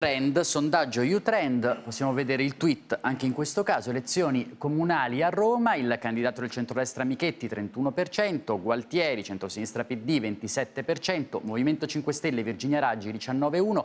Trend, sondaggio U-Trend, possiamo vedere il tweet anche in questo caso, elezioni comunali a Roma, il candidato del centrodestra Michetti 31%, Gualtieri, centrosinistra PD 27%, Movimento 5 Stelle Virginia Raggi 19,1%,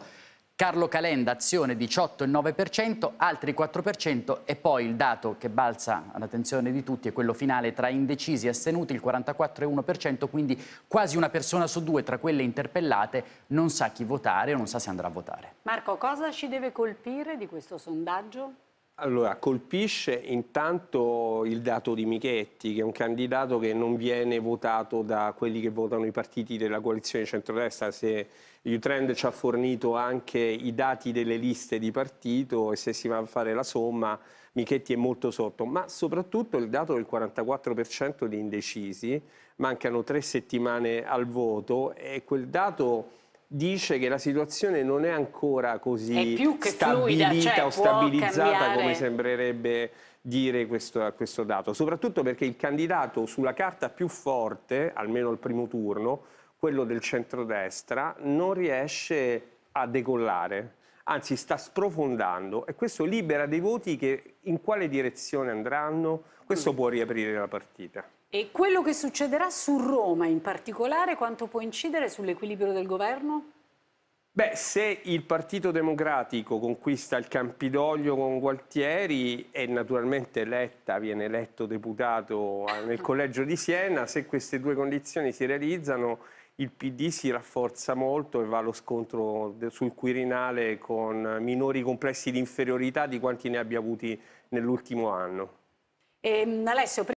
Carlo Calenda azione 18,9%, altri 4% e poi il dato che balza all'attenzione di tutti è quello finale tra indecisi e astenuti il 44,1%, quindi quasi una persona su due tra quelle interpellate non sa chi votare o non sa se andrà a votare. Marco, cosa ci deve colpire di questo sondaggio? Allora, colpisce intanto il dato di Michetti, che è un candidato che non viene votato da quelli che votano i partiti della coalizione centrodestra. Se Utrend ci ha fornito anche i dati delle liste di partito e se si va a fare la somma, Michetti è molto sotto. Ma soprattutto il dato del 44% di indecisi, mancano tre settimane al voto e quel dato dice che la situazione non è ancora così è stabilita fluida, cioè o stabilizzata cambiare. come sembrerebbe dire questo, questo dato, soprattutto perché il candidato sulla carta più forte, almeno al primo turno, quello del centrodestra, non riesce a decollare anzi sta sprofondando e questo libera dei voti che in quale direzione andranno, questo mm. può riaprire la partita. E quello che succederà su Roma in particolare, quanto può incidere sull'equilibrio del governo? Beh, se il Partito Democratico conquista il Campidoglio con Gualtieri e naturalmente eletta, viene eletto deputato nel collegio di Siena, se queste due condizioni si realizzano il PD si rafforza molto e va allo scontro sul Quirinale con minori complessi di inferiorità di quanti ne abbia avuti nell'ultimo anno. E, ehm, Alessio,